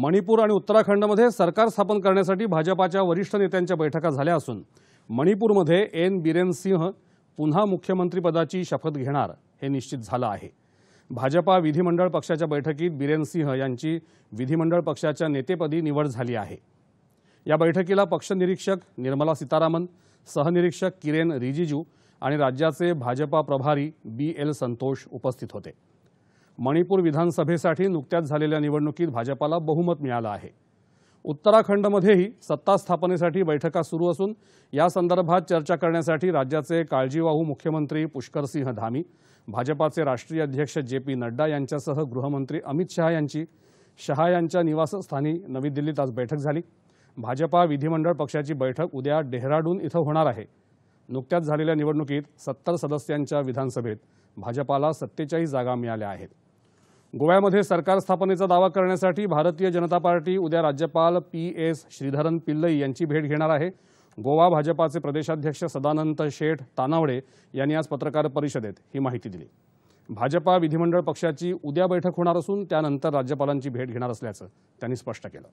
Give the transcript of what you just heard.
मणिपूर आणि उत्तराखंडमध्ये सरकार स्थापन करण्यासाठी भाजपाच्या वरिष्ठ नेत्यांच्या बैठका झाल्या असून मणिपूरमध्ये एन बिरेन सिंह पुन्हा मुख्यमंत्रीपदाची शपथ घेणार हे निश्चित झालं आहे भाजपा विधिमंडळ पक्षाच्या बैठकीत बिरेन सिंह यांची विधिमंडळ पक्षाच्या नेतेपदी निवड झाली आहे या बैठकीला पक्ष निरीक्षक निर्मला सीतारामन सहनिरीक्षक किरेन रिजिजू आणि राज्याचे भाजपा प्रभारी बी एल संतोष उपस्थित होते मणिपूर विधानसभेसाठी नुकत्याच झालेल्या निवडणुकीत भाजपाला बहुमत मिळालं आहे उत्तराखंडमध्येही सत्ता स्थापनेसाठी बैठका सुरू असून या संदर्भात चर्चा करण्यासाठी राज्याचे काळजीवाहू मुख्यमंत्री पुष्करसिंह धामी भाजपाचे राष्ट्रीय अध्यक्ष जे पी नड्डा यांच्यासह गृहमंत्री अमित शहा यांची शहा यांच्या निवासस्थानी नवी दिल्लीत आज बैठक झाली भाजपा विधिमंडळ पक्षाची बैठक उद्या डेहराडून इथं होणार आहे नुकत्याच झालेल्या निवडणुकीत सत्तर सदस्यांच्या विधानसभेत भाजपाला सत्तेचाळीस जागा मिळाल्या आहेत गोव्यामध्ये सरकार स्थापनेचा दावा करण्यासाठी भारतीय जनता पार्टी उद्या राज्यपाल पी एस श्रीधरन पिल्लई यांची भेट घेणार आहे गोवा भाजपाचे प्रदेशाध्यक्ष सदानंद शेठ तानावडे यांनी आज पत्रकार परिषदेत ही माहिती दिली भाजपा विधिमंडळ पक्षाची उद्या बैठक होणार असून त्यानंतर राज्यपालांची भेट घेणार असल्याचं त्यांनी स्पष्ट केलं